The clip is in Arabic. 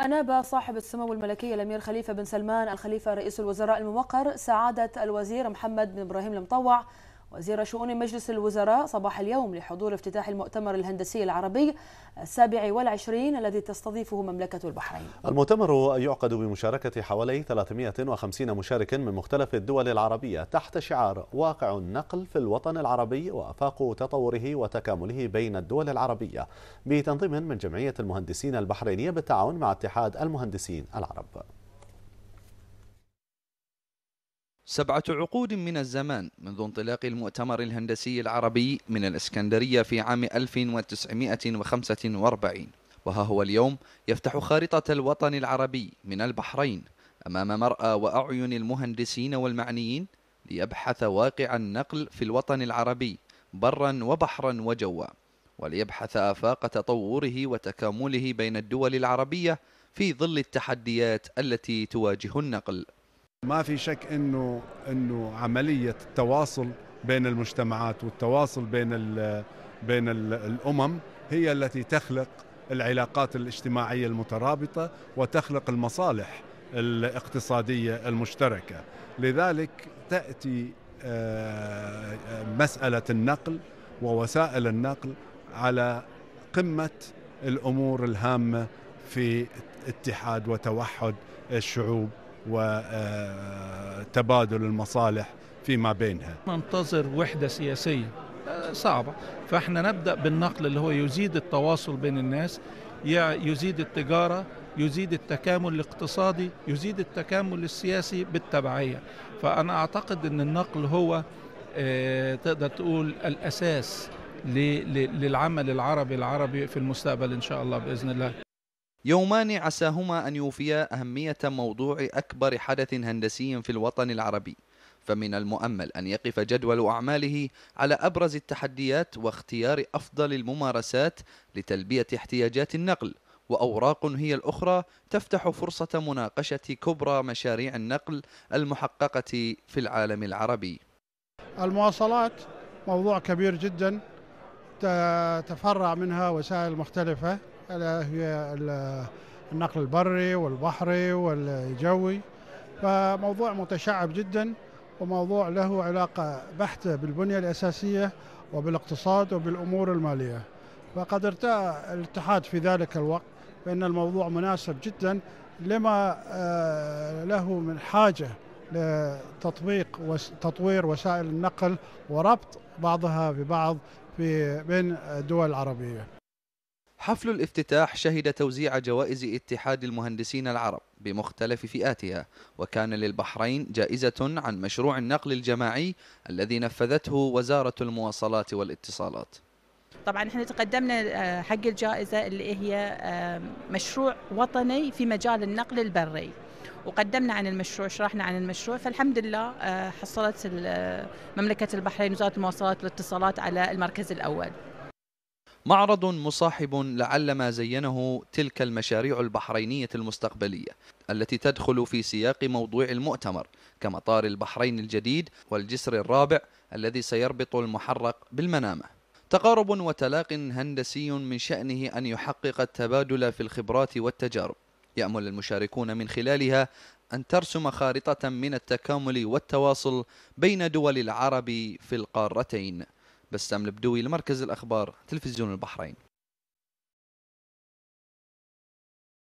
أناب صاحب السمو الملكي الأمير خليفة بن سلمان الخليفة رئيس الوزراء الموقر سعادة الوزير محمد بن إبراهيم المطوع وزير شؤون مجلس الوزراء صباح اليوم لحضور افتتاح المؤتمر الهندسي العربي السابع والعشرين الذي تستضيفه مملكة البحرين المؤتمر يعقد بمشاركة حوالي 350 مشارك من مختلف الدول العربية تحت شعار واقع النقل في الوطن العربي وأفاق تطوره وتكامله بين الدول العربية بتنظيم من جمعية المهندسين البحرينية بالتعاون مع اتحاد المهندسين العرب سبعة عقود من الزمان منذ انطلاق المؤتمر الهندسي العربي من الإسكندرية في عام 1945 وها هو اليوم يفتح خارطة الوطن العربي من البحرين أمام مرأى وأعين المهندسين والمعنيين ليبحث واقع النقل في الوطن العربي برا وبحرا وجوا وليبحث آفاق تطوره وتكامله بين الدول العربية في ظل التحديات التي تواجه النقل ما في شك انه انه عمليه التواصل بين المجتمعات والتواصل بين الـ بين الـ الامم هي التي تخلق العلاقات الاجتماعيه المترابطه وتخلق المصالح الاقتصاديه المشتركه لذلك تاتي آه، مساله النقل ووسائل النقل على قمه الامور الهامه في اتحاد وتوحد الشعوب وتبادل المصالح فيما بينها ننتظر وحدة سياسية آه، صعبة فاحنا نبدأ بالنقل اللي هو يزيد التواصل بين الناس يزيد التجارة يزيد التكامل الاقتصادي يزيد التكامل السياسي بالتبعية فأنا أعتقد أن النقل هو آه، تقدر تقول الأساس للعمل العربي العربي في المستقبل إن شاء الله بإذن الله يومان عساهما أن يوفيا أهمية موضوع أكبر حدث هندسي في الوطن العربي فمن المؤمل أن يقف جدول أعماله على أبرز التحديات واختيار أفضل الممارسات لتلبية احتياجات النقل وأوراق هي الأخرى تفتح فرصة مناقشة كبرى مشاريع النقل المحققة في العالم العربي المواصلات موضوع كبير جدا تتفرع منها وسائل مختلفة ألا هي النقل البري والبحري والجوي فموضوع متشعب جدا وموضوع له علاقة بحتة بالبنية الأساسية وبالاقتصاد وبالأمور المالية فقد ارتأى الاتحاد في ذلك الوقت بأن الموضوع مناسب جدا لما آه، له من حاجة لتطبيق وتطوير وسائل النقل وربط بعضها ببعض في بين الدول العربية حفل الافتتاح شهد توزيع جوائز اتحاد المهندسين العرب بمختلف فئاتها وكان للبحرين جائزة عن مشروع النقل الجماعي الذي نفذته وزارة المواصلات والاتصالات طبعا احنا تقدمنا آه، حق الجائزة اللي هي آه، مشروع وطني في مجال النقل البري وقدمنا عن المشروع شرحنا عن المشروع فالحمد لله آه، حصلت مملكة البحرين وزارة المواصلات والاتصالات على المركز الأول معرض مصاحب لعل ما زينه تلك المشاريع البحرينية المستقبلية التي تدخل في سياق موضوع المؤتمر كمطار البحرين الجديد والجسر الرابع الذي سيربط المحرق بالمنامة تقارب وتلاق هندسي من شأنه أن يحقق التبادل في الخبرات والتجارب يأمل المشاركون من خلالها أن ترسم خارطة من التكامل والتواصل بين دول العرب في القارتين بسام البدوي لمركز الأخبار تلفزيون البحرين